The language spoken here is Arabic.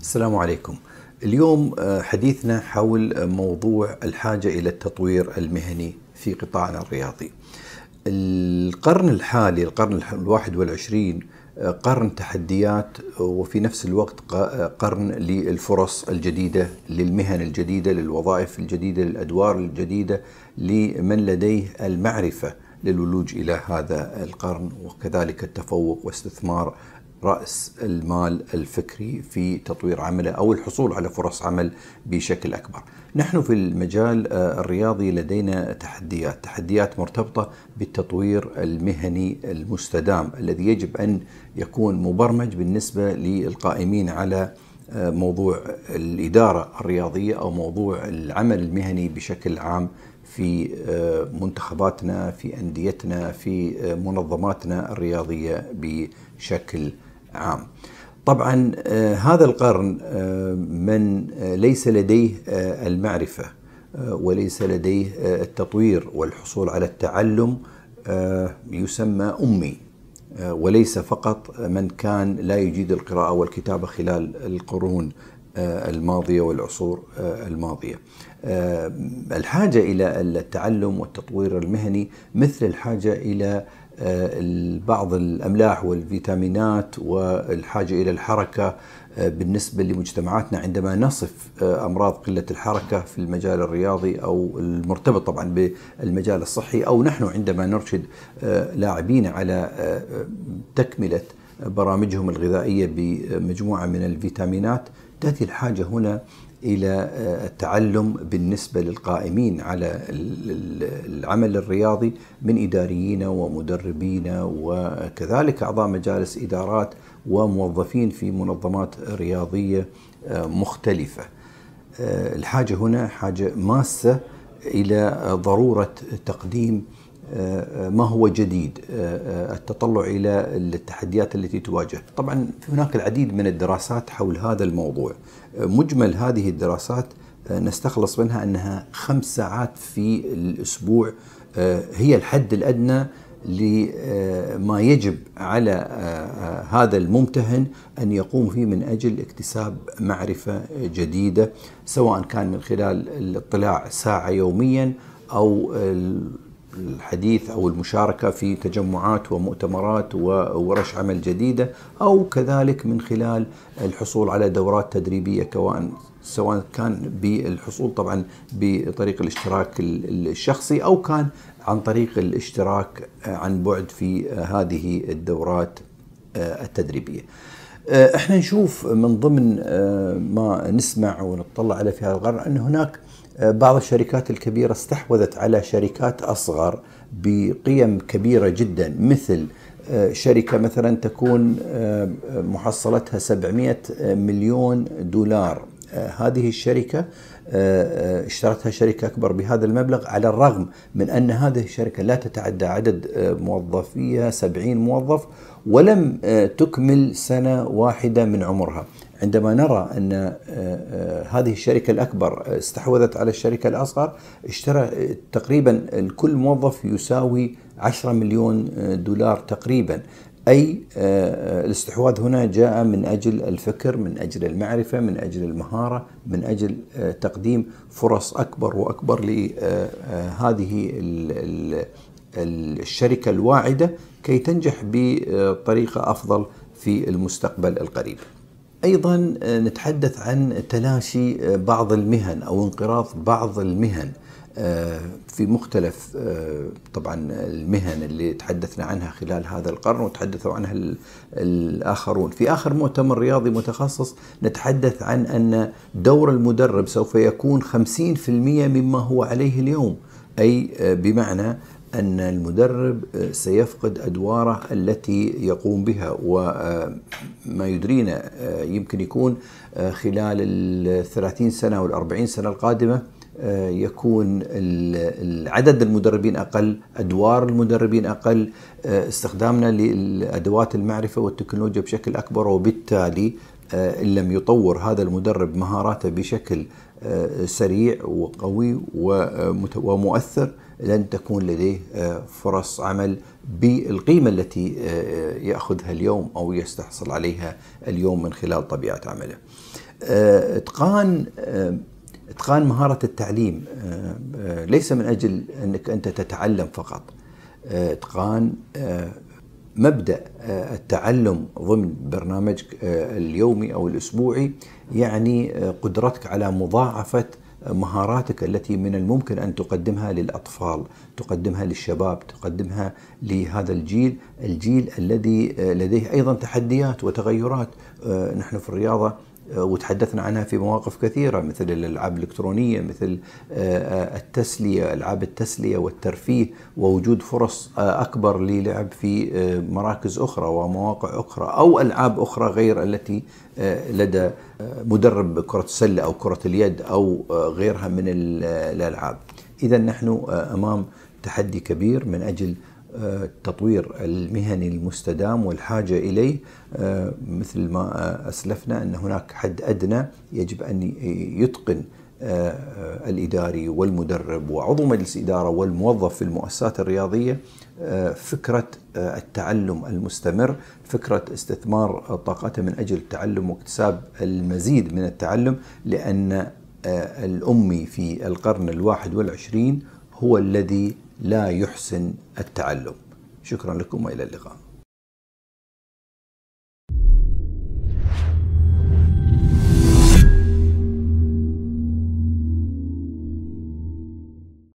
السلام عليكم. اليوم آه، حديثنا حول موضوع الحاجه الى التطوير المهني في قطاعنا الرياضي. القرن الحالي القرن الواحد والعشرين آه، قرن تحديات وفي نفس الوقت آه، قرن للفرص الجديدة للمهن الجديدة للوظائف الجديدة للأدوار الجديدة لمن لديه المعرفة للولوج إلى هذا القرن وكذلك التفوق واستثمار رأس المال الفكري في تطوير عمله أو الحصول على فرص عمل بشكل أكبر نحن في المجال آه، الرياضي لدينا تحديات تحديات مرتبطة بالتطوير المهني المستدام الذي يجب أن يكون مبرمج بالنسبة للقائمين على آه، موضوع الإدارة الرياضية أو موضوع العمل المهني بشكل عام في آه، منتخباتنا في أنديتنا في منظماتنا الرياضية بشكل عام طبعا آه، هذا القرن آه، من آه، ليس لديه المعرفه وليس لديه التطوير والحصول على التعلم يسمى امي وليس فقط من كان لا يجيد القراءه والكتابه خلال القرون الماضيه والعصور الماضيه. الحاجه الى التعلم والتطوير المهني مثل الحاجه الى آه، بعض الاملاح والفيتامينات والحاجه الى الحركه آه، بالنسبه لمجتمعاتنا عندما نصف آه، امراض قله الحركه في المجال الرياضي او المرتبط طبعا بالمجال الصحي او نحن عندما نرشد لاعبين على تكمله برامجهم الغذائيه بمجموعه من الفيتامينات تاتي الحاجه هنا الى آه، التعلم بالنسبه للقائمين على العمل الرياضي من اداريين ومدربين وكذلك اعضاء مجالس ادارات وموظفين في منظمات رياضيه آه، مختلفه. آه، الحاجه هنا حاجه ماسه الى ضروره تقديم ما هو جديد آه، آه، التطلع الى التحديات التي تواجه طبعا هناك العديد من الدراسات حول هذا الموضوع مجمل هذه الدراسات آه، نستخلص منها انها خمس ساعات في الاسبوع هي الحد الادنى لما يجب على هذا الممتهن ان يقوم فيه من اجل اكتساب معرفه جديده سواء كان من خلال الاطلاع ساعه يوميا او الحديث او المشاركه في تجمعات ومؤتمرات وورش عمل جديده او كذلك من خلال الحصول على دورات تدريبيه كوان سواء كان بالحصول طبعا بطريق الاشتراك الشخصي او كان عن طريق الاشتراك عن بعد في هذه الدورات آه، التدريبيه. آه، احنا نشوف من ضمن آه، ما نسمع ونطلع عليه في هذا القرن ان هناك بعض الشركات الكبيرة استحوذت على شركات أصغر بقيم كبيرة جدا مثل آه، شركة مثلا تكون آه، محصلتها 700 مليون دولار آه، هذه الشركة اشترتها شركة أكبر بهذا المبلغ على الرغم من أن هذه الشركة لا تتعدى عدد موظفيها 70 موظف ولم تكمل سنة واحدة من عمرها عندما نرى ان آه، آه، هذه الشركه الاكبر استحوذت على الشركه الاصغر اشترى تقريبا كل موظف يساوي 10 مليون آه، دولار تقريبا اي الاستحواذ هنا جاء من اجل الفكر من اجل المعرفه من اجل المهاره من اجل تقديم فرص اكبر واكبر لهذه الشركه الواعده كي تنجح بطريقه افضل في المستقبل القريب ايضا آه، نتحدث عن تلاشي آه، بعض المهن او انقراض بعض المهن آه، في مختلف طبعا المهن اللي تحدثنا عنها خلال هذا القرن وتحدثوا عنها الاخرون، في اخر مؤتمر رياضي متخصص نتحدث عن ان دور المدرب سوف يكون 50% مما هو عليه اليوم، اي بمعنى أن المدرب آه، سيفقد أدواره التي يقوم بها وما آه، يدرينا آه، يمكن يكون خلال الثلاثين سنة 40 سنة القادمة يكون عدد المدربين اقل، ادوار المدربين اقل، استخدامنا لادوات المعرفه والتكنولوجيا بشكل اكبر وبالتالي ان لم يطور هذا المدرب مهاراته بشكل سريع وقوي ومؤثر لن تكون لديه آه، فرص عمل بالقيمة التي آه، آه، يأخذها اليوم أو يستحصل عليها اليوم من خلال طبيعة عمله اتقان اتقان مهارة التعليم ليس من أجل أنك أنت تتعلم فقط اتقان مبدا التعلم ضمن برنامجك اليومي او الاسبوعي يعني قدرتك على مضاعفه مهاراتك التي من الممكن ان تقدمها للاطفال، تقدمها للشباب، تقدمها لهذا الجيل، الجيل الذي آه، لديه ايضا تحديات وتغيرات، آه، نحن في الرياضه آه، وتحدثنا عنها في مواقف كثيرة مثل الألعاب الإلكترونية مثل آه، آه، التسلية ألعاب التسلية والترفيه ووجود فرص أكبر للعب في مراكز أخرى ومواقع أخرى أو ألعاب أخرى غير التي لدى مدرب كرة السلة أو كرة اليد أو غيرها من الألعاب إذا نحن أمام تحدي كبير من أجل التطوير المهني المستدام والحاجه اليه آه، مثل ما اسلفنا ان هناك حد ادنى يجب ان يتقن آه، الاداري والمدرب وعضو مجلس اداره والموظف في المؤسسات الرياضيه آه، فكره التعلم المستمر، فكره استثمار طاقته من اجل التعلم واكتساب المزيد من التعلم لان الامي في القرن الواحد والعشرين هو الذي لا يحسن التعلم شكرا لكم والى اللقاء